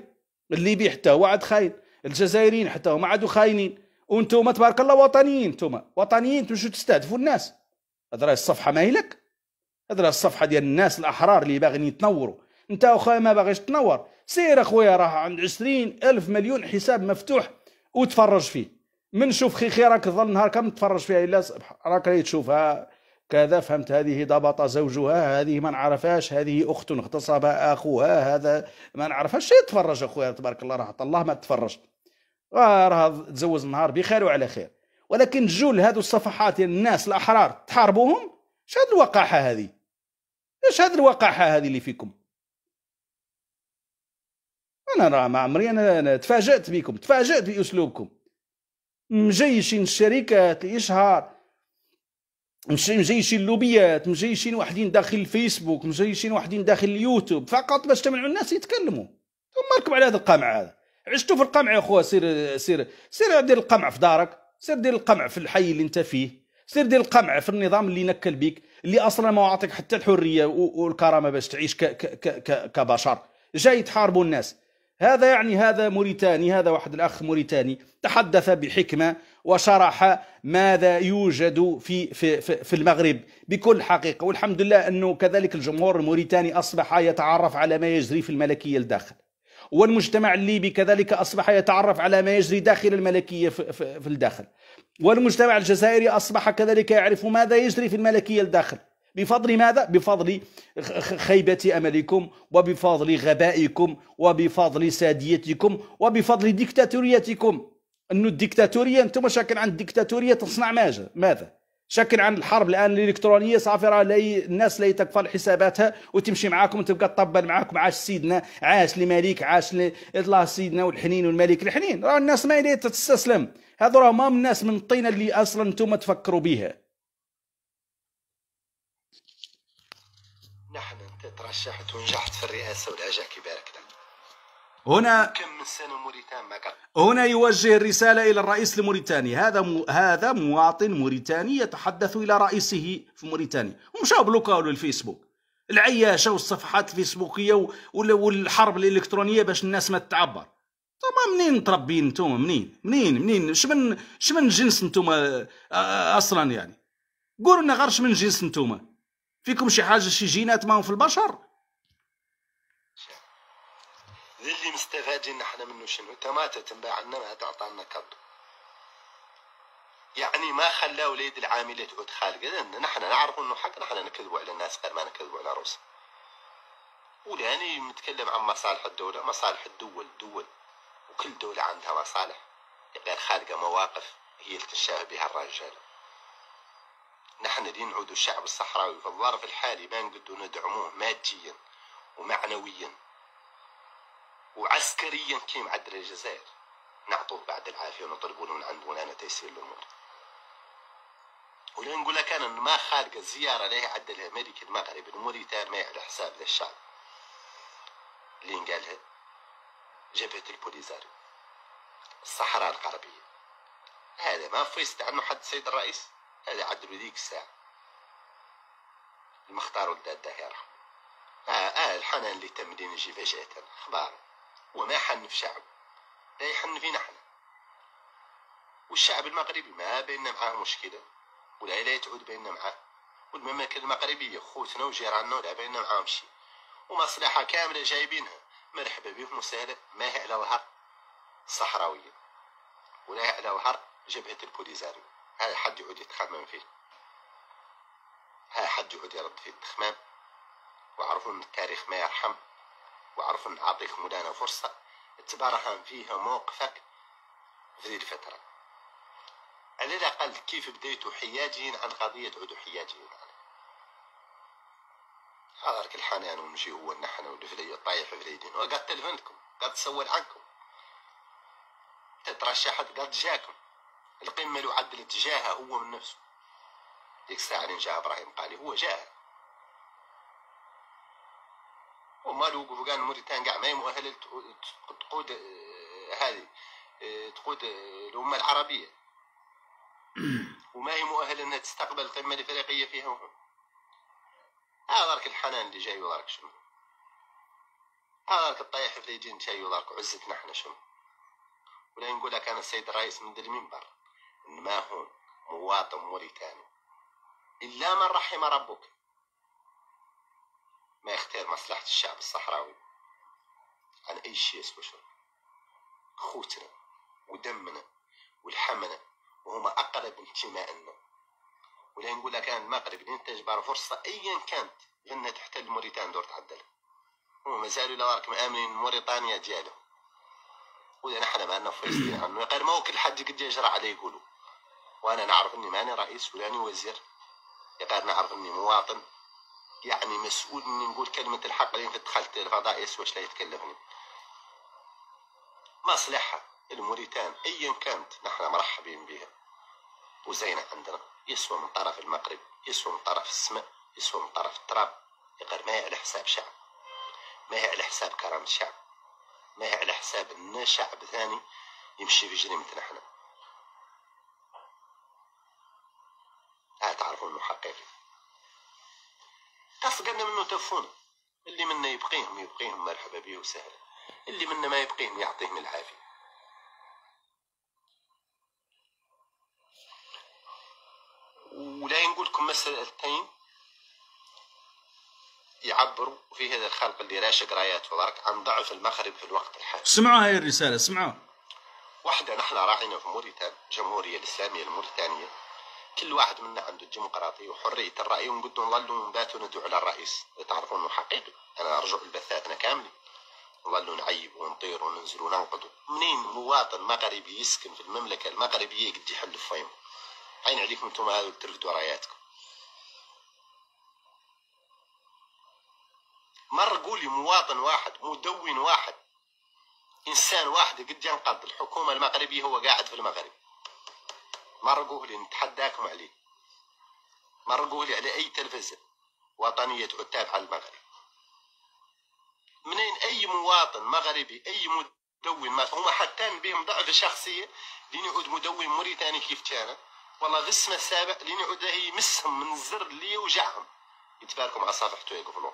الليبي حتى هو عاد خاين الجزائريين حتى هما عادوا خاينين وانتم تبارك الله وطنيين انتم وطنيين شو تستهدفوا الناس هذا راهي الصفحه ما هي لك هذا الصفحه ديال الناس الاحرار اللي باغيين يتنوروا انت اخويا ما باغيش تنور سير اخويا راه عند عشرين الف مليون حساب مفتوح وتفرج فيه من شوف خي خي راك ظل نهار كامل تفرج فيها الا راك راهي تشوفها كذا فهمت هذه ضبط زوجها هذه ما نعرفهاش هذه اخت اغتصب اخوها هذا ما نعرفهاش شي تفرج اخويا تبارك الله راه الله ما تفرج آه، راه تزوز النهار بخير وعلى خير ولكن جول هذو الصفحات الناس الاحرار تحاربوهم اش هاد الوقاحه هذه اش هاد الوقاحه هذه اللي فيكم انا راه ما عمري انا تفاجات بكم تفاجات باسلوبكم مجيشين الشركات الاشهار مجيشين اللوبيات مجيشين واحدين داخل الفيسبوك مجيشين واحدين داخل اليوتيوب فقط باش تمنعوا الناس يتكلموا ثم ركب على هذا القمع هذا عشتوا في القمع يا خويا سير سير سير دير القمع في دارك سير دير القمع في الحي اللي انت فيه سير دير القمع في النظام اللي نكل بيك اللي اصلا ما عطيك حتى الحريه والكرامه باش تعيش ك ك ك كبشر جاي تحاربوا الناس هذا يعني هذا موريتاني هذا واحد الأخ موريتاني تحدث بحكمة وشرح ماذا يوجد في, في, في, في المغرب بكل حقيقة والحمد لله أنه كذلك الجمهور الموريتاني أصبح يتعرف على ما يجري في الملكية الداخل والمجتمع الليبي كذلك أصبح يتعرف على ما يجري داخل الملكية في, في, في الداخل والمجتمع الجزائري أصبح كذلك يعرف ماذا يجري في الملكية الداخل بفضل ماذا؟ بفضل خيبة أملكم وبفضل غبائكم وبفضل ساديتكم وبفضل ديكتاتوريتكم أن الديكتاتورية أنتم شاكل عن الديكتاتورية تصنع ماذا؟ ماذا؟ شاكل عن الحرب الان الالكترونيه صافي راه لي الناس لا تكفل حساباتها وتمشي معاكم وتبقى تطبل معاكم عاش سيدنا عاش الملك عاش الله سيدنا والحنين والملك الحنين راه الناس ما تستسلم هذو راه ما من الناس من الطينه اللي اصلا انتم تفكروا بها ترشحت ونجحت في الرئاسه والعجاك يبارك هنا كم سنه موريتان ما هنا يوجه الرساله الى الرئيس الموريتاني هذا م... هذا مواطن موريتاني يتحدث الى رئيسه في موريتانيا ومشاو بلوكاو الفيسبوك العياشه والصفحات الفيسبوكيه والحرب الالكترونيه باش الناس ما تتعبر طبعا منين تربين نتوما منين منين منين شمن شمن جنس نتوما اصلا يعني قولوا لنا غير شمن جنس نتوما فيكم شي حاجه شي جينات ماهم في البشر اللي مستفادين نحن منه شنو تماتة تنباع لنا ما تعطانا كض يعني ما خلى وليد العاملة تعود خالقة لأن نحن نعرف أنه حق نحن نكذبوا على الناس غير ما نكذبوا على روسنا ولاني متكلم عن مصالح الدولة مصالح الدول الدول وكل دولة عندها مصالح يعني غير خالقة مواقف هي اللي تشابه بها الرجال نحن اللي نعود الشعب الصحراوي في الظرف الحالي ما نقدو ندعموه ماديا ومعنويا وعسكريا كيم عدل الجزائر نعطوه بعد العافيه ونطلبوا من عندهم انا تيسير الامور ولا نقول لك انا ما خارج الزياره اللي عدلها ملك المغرب الموريتان ما على حساب ذا الشعب اللي قالها جبهه البوليزاريو الصحراء الغربيه هذا ما فيست عنه حد السيد الرئيس هذا عدلوا ديك الساعة المختار ولد الدهيرة آه, آه الحنان اللي تم لنا جفاجات أخبار وما حن في شعب لا يحن فينا حنا والشعب المغربي ما بيننا معاه مشكلة لا تعود بيننا معاه والمملكة المغربية خوتنا وجيراننا ولا بيننا معاهم شي ومصلحة كاملة جايبينها مرحبا بهم وسهلا ما هي على وهر صحراوية ولا هي على وهر جبهة البوليزاريو هاي حد يعود يتخمم فيه هاي حد يعود يرد في التخمام وعرفوا ان التاريخ ما يرحم وعرفوا ان اعطيك مدانة فرصه تبرهن فيها موقفك في ذي الفتره على الاقل كيف بديتوا حياجين عن قضيه حياجين حياديين عنها لك الحنان ونمشي هو النحن والفلي الطايح فريدين وقد تلفنتكم قد تسول عنكم تترشحت قد جاكم القمة لو عدل اتجاهها هو من نفسه ديك الساعة اللي جاء إبراهيم قال هو جاء ومالو وقفوا قال موريتان كاع ما هي مؤهلة تقود هذه تقود الأمة العربية وما هي مؤهلة أنها تستقبل طيب القمة الإفريقية فيها وهم ها دارك الحنان اللي جاي ودارك شنو ها دارك الطيح اللي يجي جاي ودارك عزتنا احنا شنو ولا نقول لك أنا السيد الرئيس من المنبر ما هو مواطن موريتاني إلا من رحم ربك ما يختار مصلحة الشعب الصحراوي عن أي شيء اسمه خوتنا ودمنا ولحمنا وهما أقرب انتماء لنا ولا نقول لك أنا المغرب تجبر فرصة أيا كانت لأنها تحتل موريتانيا دور تعدلها هما مازالوا الى راكم آمنين موريتانيا ديالهم ولا نحن ما عندنا فلسطين غير ما كل حد قد يجرى عليه يقولوا وانا نعرف اني ماني رئيس ولاني وزير غير طيب نعرف اني مواطن يعني مسؤول اني نقول كلمة الحق لين دخلت الفضائيس واش لا يتكلمني مصلحة الموريتان ايا كانت نحن مرحبين بها وزينة عندنا يسوى من طرف المغرب يسوى من طرف السماء يسوى من طرف التراب غير ما هي على حساب شعب ما هي على حساب كرامة الشعب ما هي على حساب ان شعب ثاني يمشي في جريمتنا احنا اه تعرفوا انه حقيقي تسقنا منه تفون اللي منا يبقيهم يبقيهم مرحبا به وسهلا اللي منا ما يبقيهم يعطيهم العافيه ولا نقول لكم مسألتين يعبروا في هذا الخلق اللي راشق رايات وبرك عن ضعف المغرب في الوقت الحالي سمعوا هاي الرسالة سمعوا واحدة نحن راعينا في موريتانيا الجمهورية الإسلامية الموريتانية كل واحد منا عنده الديمقراطية وحرية الرأي ونقدو نظلو نباتو ندعو على الرئيس تعرفوا أنه حقيقي أنا أرجع لبثاتنا كاملين نظلوا نعيب ونطير وننزل وننقضوا منين مواطن مغربي يسكن في المملكة المغربية قد يحل فيهم عين عليكم انتم هذا ترفدوا راياتكم مرة قولي مواطن واحد مدون واحد إنسان واحد قد ينقض الحكومة المغربية هو قاعد في المغرب مرقوه لي نتحداكم عليه مرقوه لي على أي تلفزة وطنية عتاب على المغرب منين أي مواطن مغربي أي مدون ما هما حتى بهم ضعف شخصية لين يعود مدون موريتاني كيف كان والله غسمة السابع لين يعود يمسهم من الزر اللي وجعهم يتباركوا مع صفحته يقفلون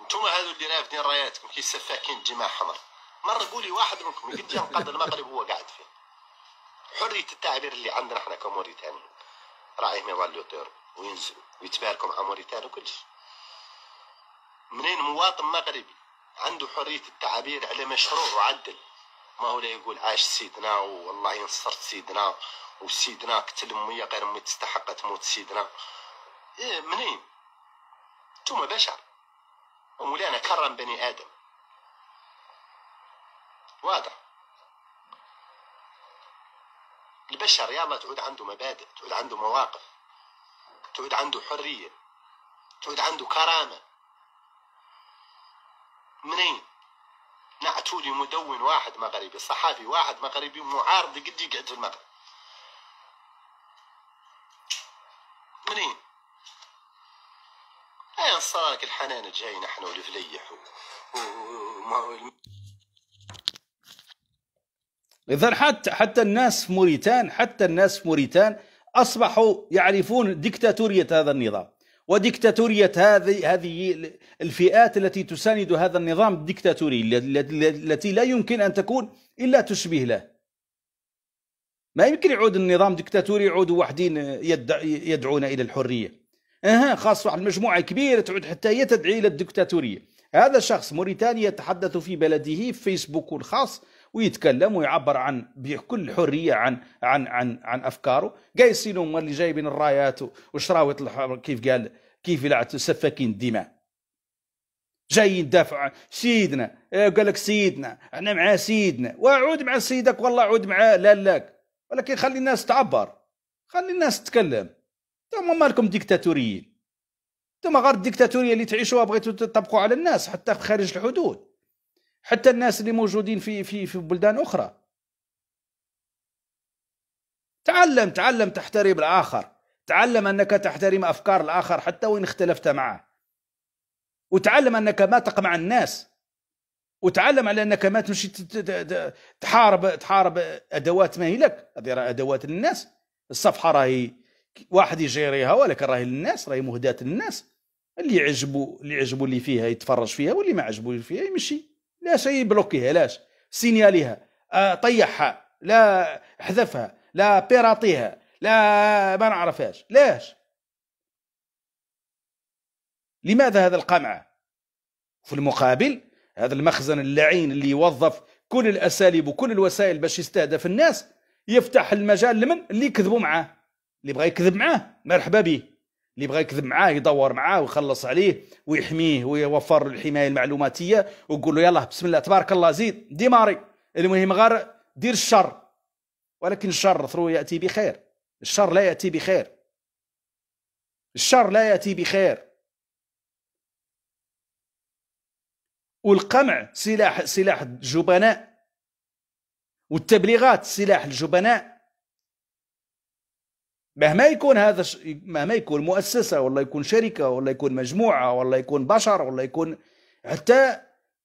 انتم هذو اللي رافدين راياتكم كي السفاكين جماع حمر مرة قولي واحد منكم يقد ينقض المغرب وهو قاعد فيه حريه التعبير اللي عندنا احنا كموريتانيين راعيهم يظلوا يطيروا وينزلوا ويتباركوا مع موريتانيا كلش منين مواطن مغربي عنده حريه التعبير على مشروع وعدل ما هو لا يقول عاش سيدنا والله ينصر سيدنا وسيدنا قتل امي غير امي تستحق تموت سيدنا إيه منين انتم بشر ومولانا كرم بني ادم واضح البشر يا الله تعود عنده مبادئ تعود عنده مواقف تعود عنده حرية تعود عنده كرامة منين نعتولي مدون واحد مغربي صحافي واحد مغربي معارض قد يقعد في المغرب منين ايه لك الحنان جاي نحن والفليح و... و... و... لذلك حتى حتى الناس في موريتان حتى الناس في موريتان اصبحوا يعرفون ديكتاتوريه هذا النظام وديكتاتوريه هذه هذه الفئات التي تساند هذا النظام الديكتاتوري التي لا يمكن ان تكون الا تشبه له ما يمكن يعود النظام ديكتاتوري يعودوا وحدين يدعون الى الحريه اها خاصه واحد المجموعه كبيره تعود حتى هي تدعي الى الديكتاتوريه هذا الشخص موريتانيا يتحدث في بلده في فيسبوك الخاص ويتكلم ويعبر عن بكل حريه عن عن عن عن افكاره قايسين هما اللي جايبين الرايات وشراوط كيف قال كيف يلعب سفاكين الدماء جاي ندافع سيدنا إيه، قال لك سيدنا انا مع سيدنا وعود مع سيدك والله عود مع لالك ولكن خلي الناس تعبر خلي الناس تتكلم انتم مالكم ديكتاتوريين انتم غير الديكتاتوريه اللي تعيشوها بغيتوا تطبقوا على الناس حتى خارج الحدود حتى الناس اللي موجودين في في في بلدان اخرى تعلم تعلم تحترم الاخر تعلم انك تحترم افكار الاخر حتى وان اختلفت معه وتعلم انك ما تقمع الناس وتعلم على انك ما تمشي تحارب تحارب ادوات ما هي لك هذه ادوات للناس الصفحه راهي واحد يجيريها ولكن راهي للناس راهي مهداه للناس اللي يعجبو اللي يعجبو اللي فيها يتفرج فيها واللي ما عجبو فيها يمشي لا شيء بلوكيها لاش سينياليها آه، طيحها لا حذفها لا بيراطيها لا ما نعرفهاش ليش لماذا هذا القمع في المقابل هذا المخزن اللعين اللي يوظف كل الاساليب وكل الوسائل باش يستهدف الناس يفتح المجال لمن اللي يكذبوا معاه اللي بغى يكذب معاه مرحبا به اللي بغى يكذب معاه يدور معاه ويخلص عليه ويحميه ويوفر الحمايه المعلوماتيه ويقول له يلا بسم الله تبارك الله زيد ديماري المهم غير دير الشر ولكن الشر ثرو ياتي بخير الشر لا ياتي بخير الشر لا ياتي بخير والقمع سلاح سلاح الجبناء والتبليغات سلاح الجبناء مهما يكون هذا ش... مهما يكون مؤسسه ولا يكون شركه ولا يكون مجموعه ولا يكون بشر ولا يكون حتى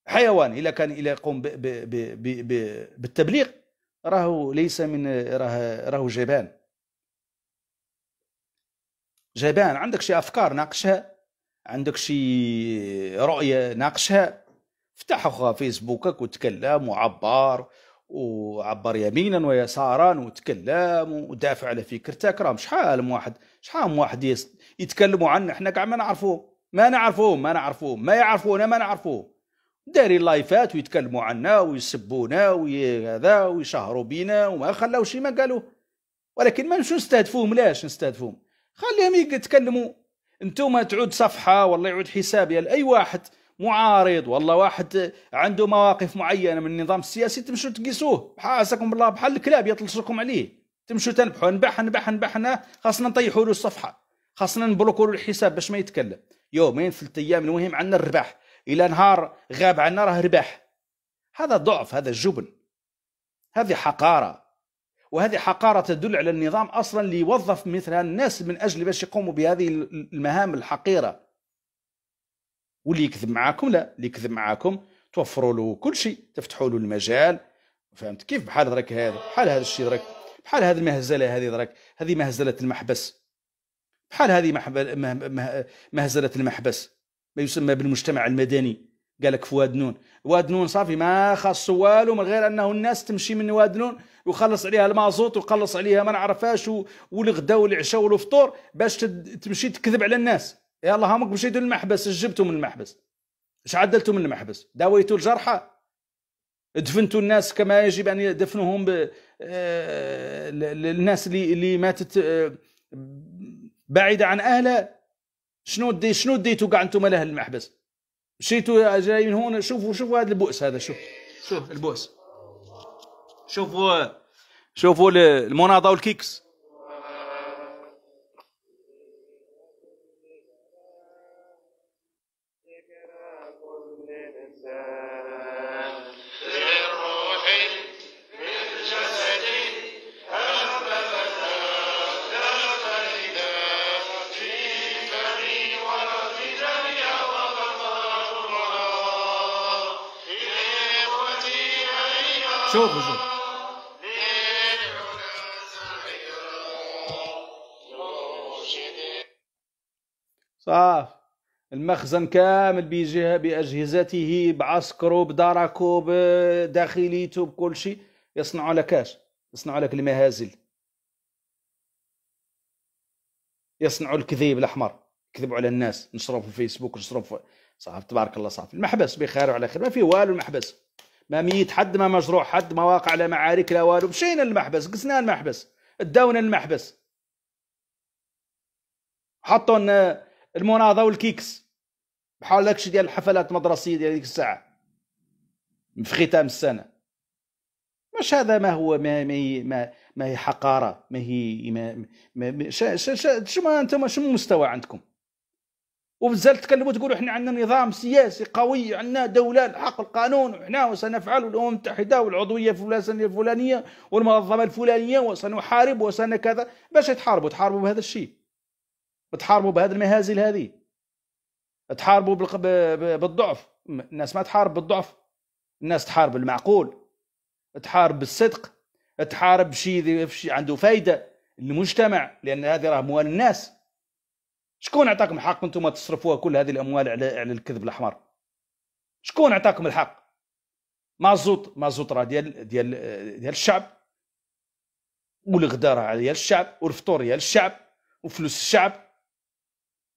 حيوان الا كان الا يقوم ب... ب... ب... ب... ب... بالتبليغ راهو ليس من راه راهو جبان جبان عندك شي افكار ناقشها عندك شي رؤيه ناقشها افتح فيسبوكك وتكلم وعبر وعبر يمينا ويسارا وتكلم ودافع على فكرته راه شحال من واحد شحال من واحد يتكلموا عنا احنا كاع ما نعرفوه ما نعرفوه ما نعرفوه ما يعرفونا ما نعرفوه داري لايفات ويتكلموا عنا ويسبونا وهذا ويشهروا بينا وما خلاو شي ما قالوه ولكن ما نمشو نستهدفوهم لاش نستهدفوهم خليهم يتكلموا انتم تعود صفحه والله يعود حساب يا اي واحد معارض والله واحد عنده مواقف معينه من النظام السياسي تمشوا تقيسوه حاسكم بالله بحال الكلاب يطلسكم عليه تمشوا تنبحوا نبح نبح نبح خاصنا نطيحوا له الصفحه خاصنا نبلوكوا له الحساب باش ما يتكلم يومين ثلاث ايام المهم عندنا الرباح الى نهار غاب عنا راه رباح هذا ضعف هذا جبن هذه حقاره وهذه حقاره تدل على النظام اصلا اللي يوظف مثل الناس من اجل باش يقوموا بهذه المهام الحقيره واللي يكذب معاكم لا اللي يكذب معاكم توفروا له كل شيء تفتحوا له المجال فهمت كيف بحال درك هذا بحال هذا الشيء درك بحال هذه المهزله هذه درك هذه مهزله المحبس بحال هذه مهزله المحبس ما يسمى بالمجتمع المدني قال لك في واد نون واد نون صافي ما خاص والو من غير انه الناس تمشي من واد نون ويخلص عليها المازوت ويخلص عليها ما نعرفاش والغدا والعشاء والفطور باش تمشي تكذب على الناس يا الله هامك مشيتوا للمحبس اش جبتوا من المحبس اش عدلتوا من المحبس داويتوا الجرحى دفنتوا الناس كما يجب ان يدفنوهم ب... آه، الناس اللي اللي ماتت آه، بعيده عن اهلها شنو دي شنو ديتوا كاع انتم لاهل المحبس مشيتوا جايين هون شوفوا شوفوا هذا البؤس هذا شوف شوف البؤس شوفوا شوفوا المناضه والكيكس مخزن كامل بجهه باجهزته بعسكره بدركه بداخليته بكل شيء يصنعوا لك اش يصنعوا لك المهازل يصنعوا الكذيب الاحمر يكذبوا على الناس نشرب في الفيسبوك نشرب في صاحب تبارك الله صاحب المحبس بخير وعلى خير ما في والو المحبس ما ميت حد ما مجروح حد ما واقع لا معارك لا والو مشينا المحبس قسنا المحبس داونا المحبس حطوا المناضه والكيكس بحال داكشي ديال الحفلات المدرسيه ديال ديك الساعه في ختام السنه مش هذا ما هو ما ما ما, ما هي حقاره ما هي ما, ما شو ما انتم شنو المستوى عندكم وبزاف تكلموا تقولوا احنا عندنا نظام سياسي قوي عندنا دوله الحق القانون وحنا وسنفعل الامم المتحده والعضويه الفلانيه والمنظمه الفلانيه وسنحارب وسن كذا باش تحاربوا تحاربوا بهذا الشيء وتحاربوا بهذه المهازل هذه تحاربوا بالضعف الناس ما تحارب بالضعف الناس تحارب المعقول تحارب بالصدق تحارب شيء عنده فايده للمجتمع لان هذه راه اموال الناس شكون عطاكم الحق انتم تصرفوها كل هذه الاموال على على الكذب الاحمر شكون عطاكم الحق مازوط مازوط راه ديال ديال ديال الشعب والغداء راه ديال الشعب والفطور ديال الشعب وفلوس الشعب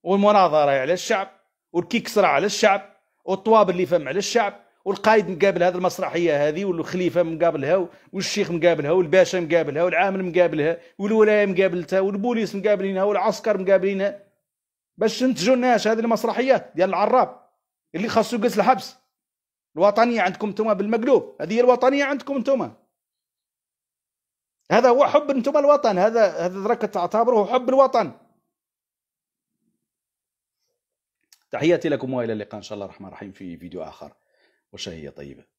والمناظره على الشعب والكيكسرة على الشعب والطواب اللي فهم على الشعب والقائد مقابل هذه المسرحيه هذه والخليفه مقابلها والشيخ مقابلها والباشا مقابلها والعامل مقابلها والولايه مقابلتها والبوليس مقابلينها والعسكر مقابلينها باش تنتجوا الناس هذه المسرحيات ديال العراب اللي خاصو يجلس الحبس الوطنيه عندكم انتم بالمقلوب هذه هي الوطنيه عندكم انتم هذا هو حب انتم الوطن هذا هذا راك تعتبره حب الوطن تحياتي لكم والى اللقاء ان شاء الله الرحمن الرحيم في فيديو اخر وشهيه طيبه